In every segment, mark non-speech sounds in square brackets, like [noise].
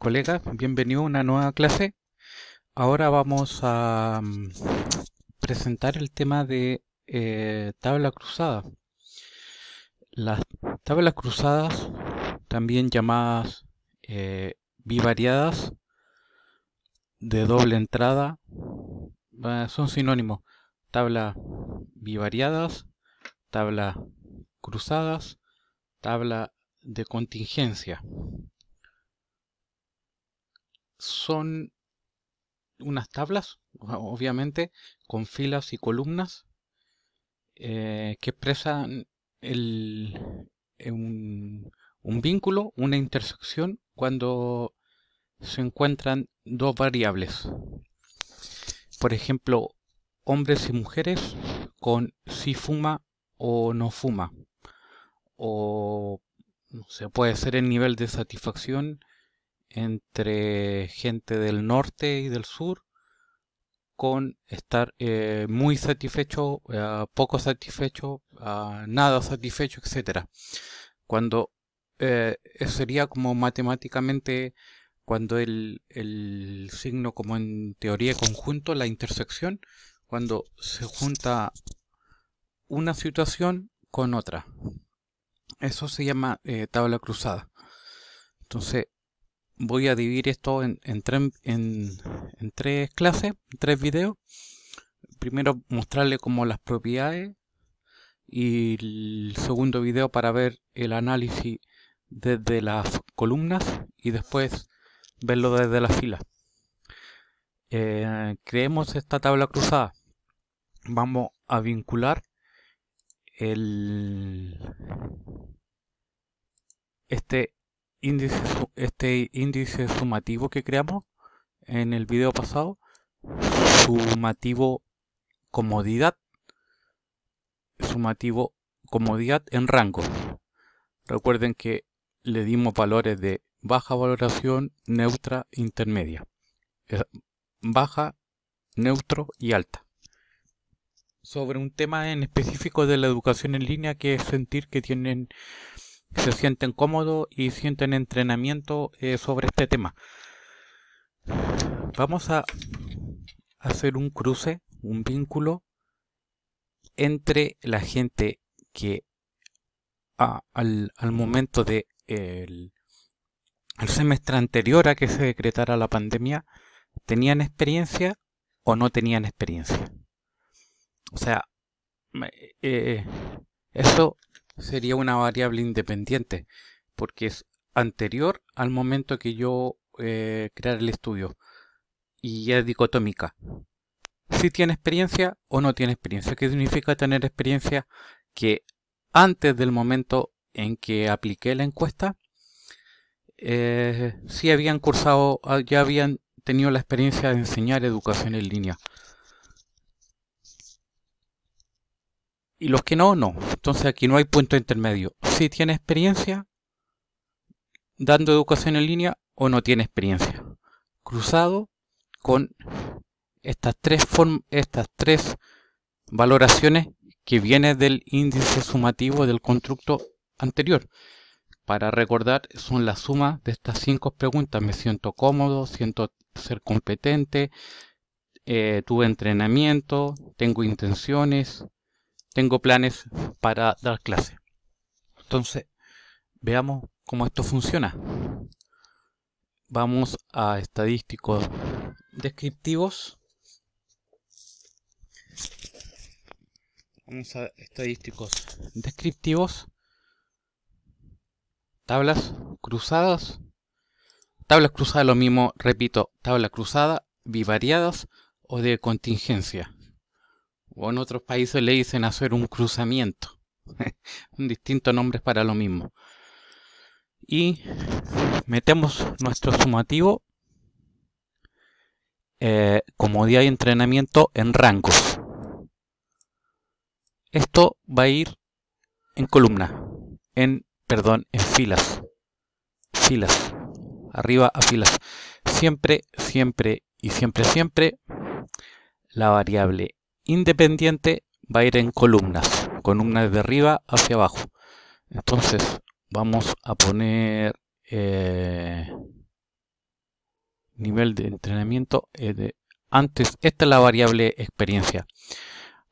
colegas, bienvenido a una nueva clase. Ahora vamos a mm, presentar el tema de eh, tabla cruzada. Las tablas cruzadas, también llamadas eh, bivariadas, de doble entrada, eh, son sinónimos. Tabla bivariadas, tabla cruzadas, tabla de contingencia son unas tablas, obviamente, con filas y columnas eh, que expresan el, eh, un, vínculo, una intersección, cuando se encuentran dos variables. Por ejemplo, hombres y mujeres con si fuma o no fuma. O no puede ser el nivel de satisfacción entre gente del norte y del sur con estar eh, muy satisfecho, eh, poco satisfecho, ah, nada satisfecho, etcétera. Cuando eh, sería como matemáticamente cuando el, el, signo como en teoría conjunto, la intersección, cuando se junta una situación con otra. Eso se llama tabla cruzada. Entonces, voy a dividir esto en, en, en, tres clases, tres videos. Primero mostrarle como las propiedades y el segundo video para ver el análisis desde las columnas y después verlo desde las filas. Eh, creemos esta tabla cruzada. Vamos a vincular el este índice, este índice sumativo que creamos en el video pasado, sumativo comodidad, sumativo comodidad en rango. Recuerden que le dimos valores de baja valoración, neutra, intermedia. Eh, baja, neutro y alta. Sobre un tema en específico de la educación en línea que es sentir que tienen se sienten cómodos y sienten entrenamiento eh, sobre este tema. Vamos a hacer un cruce, un vínculo entre la gente que al, momento de el, semestre anterior a que se decretara la pandemia tenían experiencia o no tenían experiencia. O sea, eh, eh, eso sería una variable independiente porque es anterior al momento que yo eh, crear el estudio y es dicotómica si tiene experiencia o no tiene experiencia ¿qué significa tener experiencia? que antes del momento en que apliqué la encuesta eh, si habían cursado ah, ya habían tenido la experiencia de enseñar educación en línea y los que no, no. Entonces aquí no hay punto intermedio. Si tiene experiencia dando educación en línea o no tiene experiencia. Cruzado con estas tres, estas tres valoraciones que vienen del índice sumativo del constructo anterior. Para recordar, son la suma de estas cinco preguntas. Me siento cómodo, siento ser competente, eh, tuve entrenamiento, tengo intenciones, tengo planes para dar clase. Entonces, veamos cómo esto funciona. Vamos a estadísticos descriptivos. Vamos a estadísticos descriptivos. Tablas cruzadas. Tablas cruzadas, lo mismo, repito, tabla cruzada, bivariadas o de contingencia o en otros países le dicen hacer un cruzamiento. [laughs] Un distinto nombres para lo mismo. Y metemos nuestro sumativo eh, como día de entrenamiento en rangos. Esto va a ir en columna, en, perdón, en filas. Filas. Arriba a filas. Siempre, siempre y siempre, siempre la variable independiente va a ir en columnas, columnas de arriba hacia abajo. Entonces vamos a poner eh, nivel de entrenamiento. Eh, antes, esta es la variable experiencia.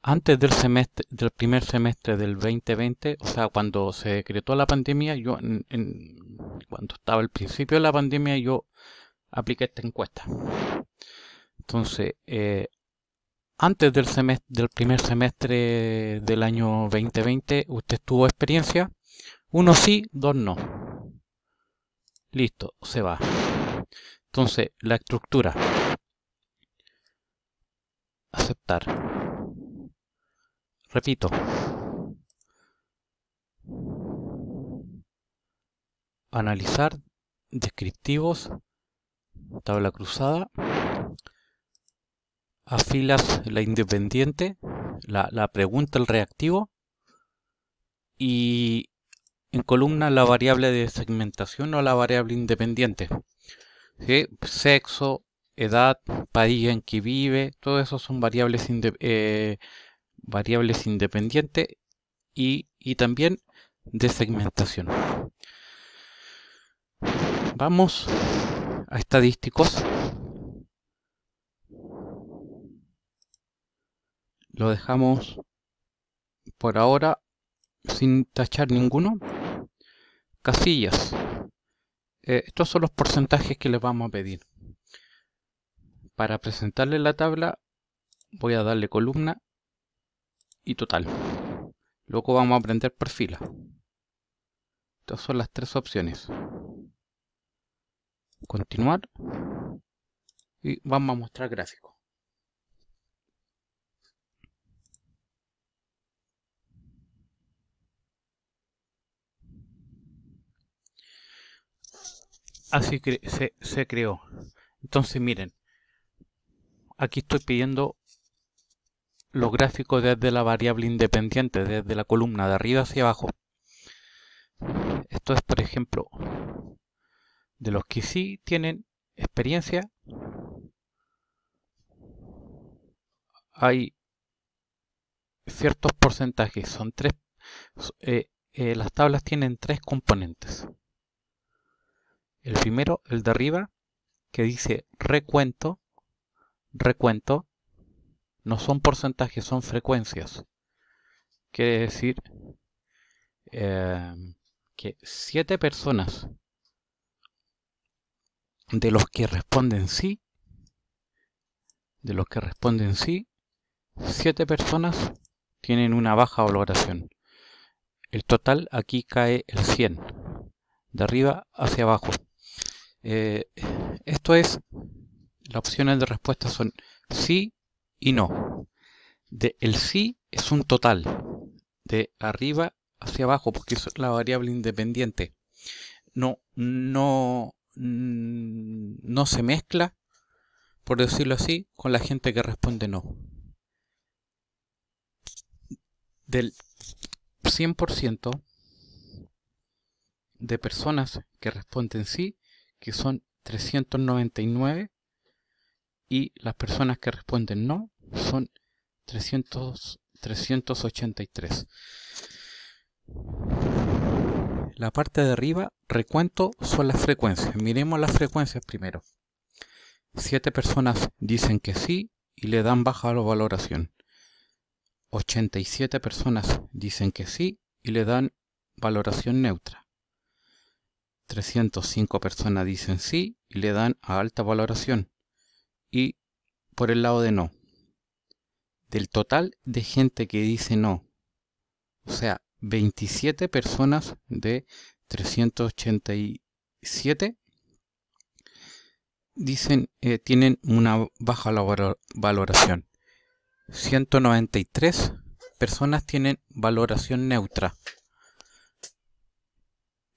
Antes del, semestre, del primer semestre del 2020, o sea, cuando se decretó la pandemia, yo cuando estaba el principio de la pandemia, yo apliqué esta encuesta. Entonces, eh, antes del, del primer semestre del año 2020 usted tuvo experiencia. Uno sí, dos no. Listo, se va. Entonces, la estructura. Aceptar. Repito. Analizar descriptivos. Tabla cruzada filas la independiente, la, pregunta, el reactivo, y en columna la variable de segmentación o la variable independiente. Sexo, edad, país en que vive, todo eso son variables, eh, variables independientes y, y, también de segmentación. Vamos a estadísticos. lo dejamos por ahora sin tachar ninguno casillas eh, estos son los porcentajes que les vamos a pedir para presentarle la tabla voy a darle columna y total luego vamos a aprender por fila estas son las tres opciones continuar y vamos a mostrar gráfico. así se, creó. Entonces miren, aquí estoy pidiendo los gráficos desde la variable independiente, desde la columna de arriba hacia abajo. Esto es, por ejemplo, de los que sí tienen experiencia. Hay ciertos porcentajes. Son tres. Eh, eh, las tablas tienen tres componentes. El primero, el de arriba, que dice recuento, recuento, no son porcentajes, son frecuencias. Quiere decir em, que siete personas de los que responden sí, de los que responden sí, siete personas tienen una baja valoración. El total aquí cae el 100, de arriba hacia abajo. Eh, esto es, las opciones de respuesta son sí y no. el sí es un total, de arriba hacia abajo, porque es la variable independiente. No, no, mm, no se mezcla, por decirlo así, con la gente que responde no. Del 100% de personas que responden sí, que son 399, y las personas que responden no son 383. La parte de arriba, recuento, son las frecuencias. Miremos las frecuencias primero. Siete personas dicen que sí y le dan baja valoración. 87 personas dicen que sí y le dan valoración neutra. 305 personas dicen sí y le dan a alta valoración. Y por el lado de no. Del total de gente que dice no. O sea, 27 personas de 387 dicen eh, tienen una baja valoración. 193 personas tienen valoración neutra.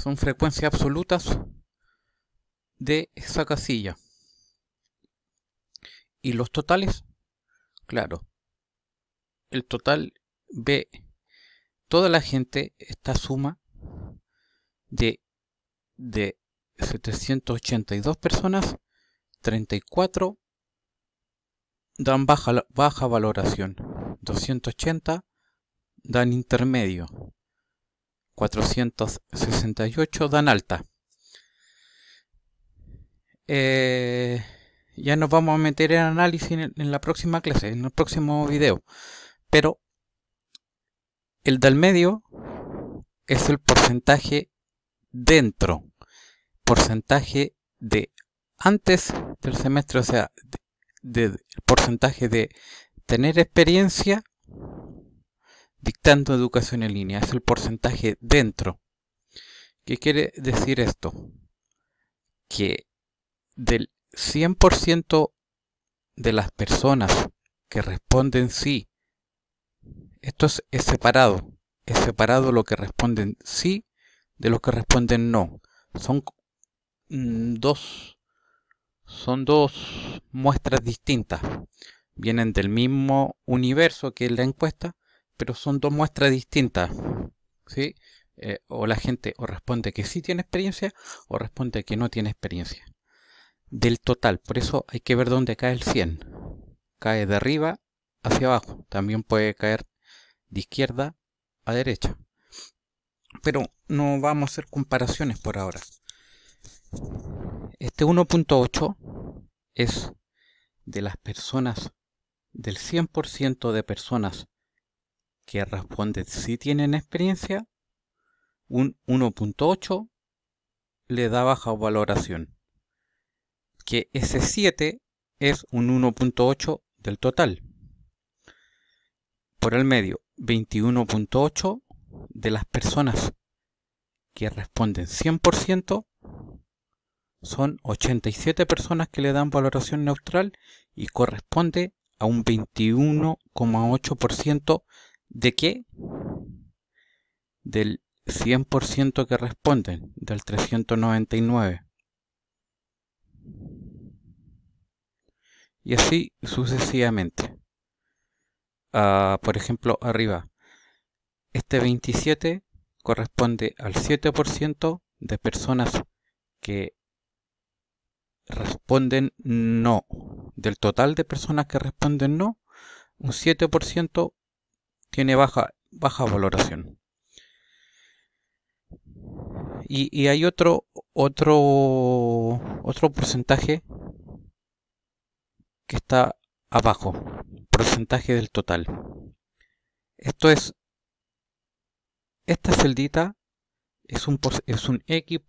son frecuencias absolutas de esa casilla. Y los totales, claro, el total B. toda la gente, esta suma de, de 782 personas, 34 dan baja, baja valoración, 280 dan intermedio, 468 dan alta. Eh, ya nos vamos a meter en análisis en, la próxima clase, en el próximo video. Pero el del medio es el porcentaje dentro. Porcentaje de antes del semestre, o sea, el porcentaje de tener experiencia dictando educación en línea, es el porcentaje dentro. ¿Qué quiere decir esto? Que del 100% de las personas que responden sí, esto es, separado, es separado lo que responden sí de lo que responden no. Son mm, dos, son dos muestras distintas. Vienen del mismo universo que la encuesta, pero son dos muestras distintas. ¿sí? Eh, o la gente o responde que sí tiene experiencia o responde que no tiene experiencia. Del total, por eso hay que ver dónde cae el 100. Cae de arriba hacia abajo. También puede caer de izquierda a derecha. Pero no vamos a hacer comparaciones por ahora. Este 1.8 es de las personas, del 100% de personas que responde si tienen experiencia, un 1.8 le da baja valoración. Que ese 7 es un 1.8 del total. Por el medio, 21.8 de las personas que responden 100% son 87 personas que le dan valoración neutral y corresponde a un 21,8% ¿De qué? Del 100% que responden, del 399. Y así sucesivamente. Ah, por ejemplo, arriba. Este 27 corresponde al 7% de personas que responden no. Del total de personas que responden no, un 7% tiene baja, baja valoración. Y, hay otro, otro, otro porcentaje que está abajo, porcentaje del total. Esto es, esta celdita es un, es un X,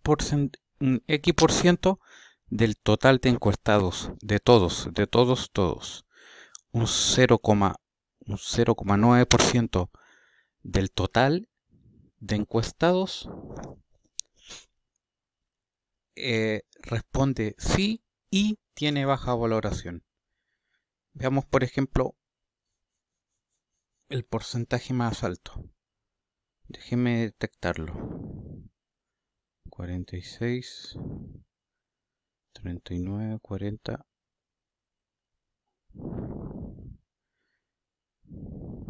un X por ciento del total de encuestados, de todos, de todos, todos. Un 0,1 un 0,9% del total de encuestados eh, responde sí y tiene baja valoración. Veamos, por ejemplo, el porcentaje más alto. Déjenme detectarlo. 46, 39, 40.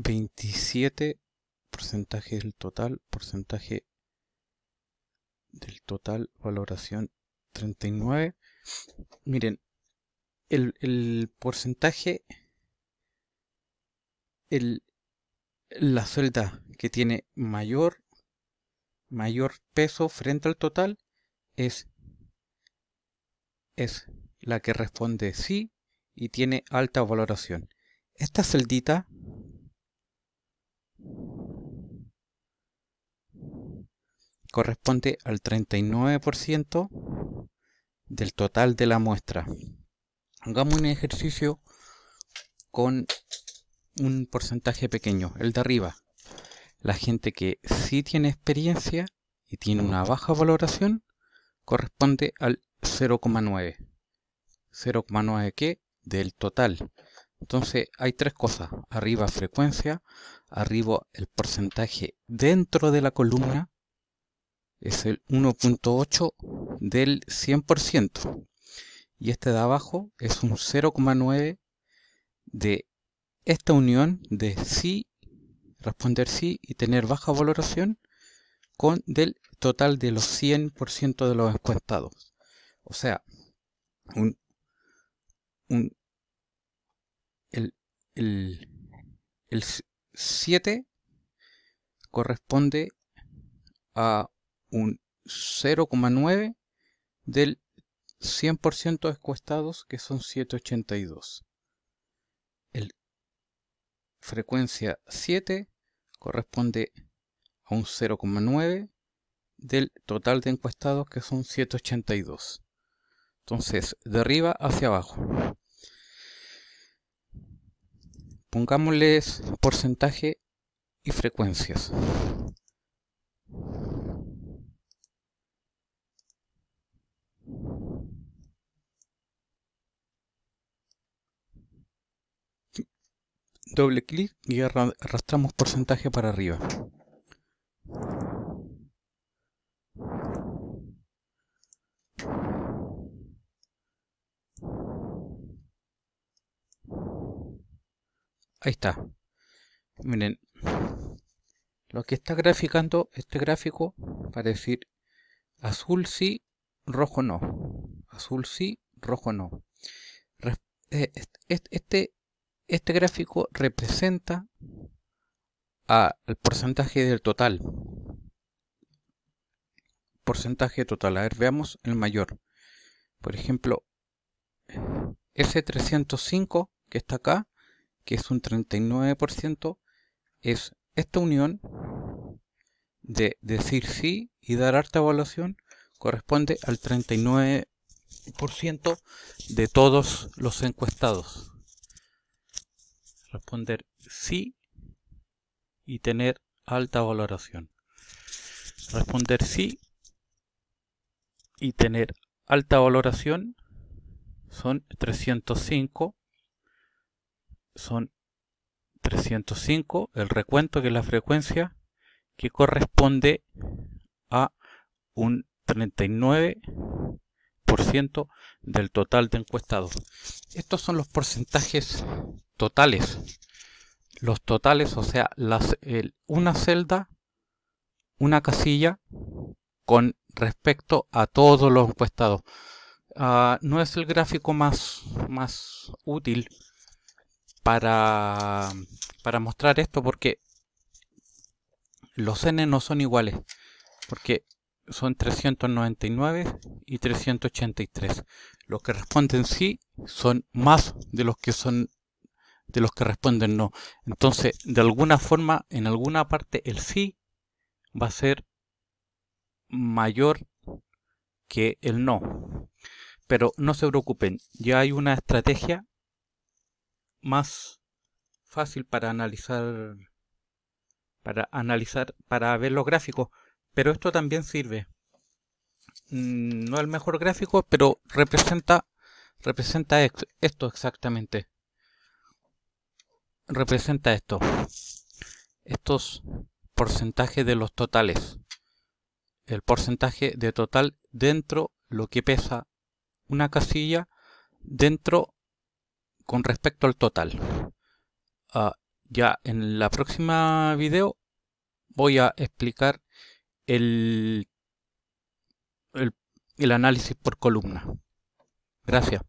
27 porcentaje del total, porcentaje del total, valoración 39. Miren, el, porcentaje, el, la celda que tiene mayor, mayor peso frente al total es, es la que responde sí y tiene alta valoración. Esta celdita corresponde al 39% del total de la muestra. Hagamos un ejercicio con un porcentaje pequeño, el de arriba. La gente que sí tiene experiencia y tiene una baja valoración corresponde al 0,9. 0,9 qué? del total. Entonces hay tres cosas. Arriba frecuencia, arriba el porcentaje dentro de la columna es el 1.8 del 100%. Y este de abajo es un 0,9 de esta unión de sí, responder sí y tener baja valoración con del total de los 100% de los encuestados. O sea, un, el 7 corresponde a un 0,9 del 100% de encuestados, que son 782. El frecuencia 7 corresponde a un 0,9 del total de encuestados, que son 782. Entonces, de arriba hacia abajo. Pongámosles porcentaje y frecuencias. doble clic y arrastramos porcentaje para arriba. Ahí está. Miren, lo que está graficando este gráfico para decir azul sí, rojo no. Azul sí, rojo no. Eh, este, este gráfico representa al porcentaje del total. Porcentaje total. A ver, veamos el mayor. Por ejemplo, ese 305 que está acá, que es un 39%, es esta unión de decir sí y dar alta evaluación corresponde al 39% de todos los encuestados responder sí y tener alta valoración. Responder sí y tener alta valoración son 305. Son 305 el recuento que es la frecuencia que corresponde a un 39% del total de encuestados. Estos son los porcentajes totales. Los totales, o sea, las, una celda, una casilla con respecto a todos los encuestados. Ah, no es el gráfico más, más útil para, para mostrar esto porque los n no son iguales. Porque son 399 y 383. Los que responden sí son más de los que son de los que responden no. Entonces, de alguna forma, en alguna parte, el sí va a ser mayor que el no. Pero no se preocupen, ya hay una estrategia más fácil para analizar para analizar para ver los gráficos, pero esto también sirve. Mm, no el mejor gráfico, pero representa representa esto exactamente representa esto? Estos porcentajes de los totales. El porcentaje de total dentro lo que pesa una casilla dentro con respecto al total. Ah, ya en la próxima video voy a explicar el análisis por columna. Gracias.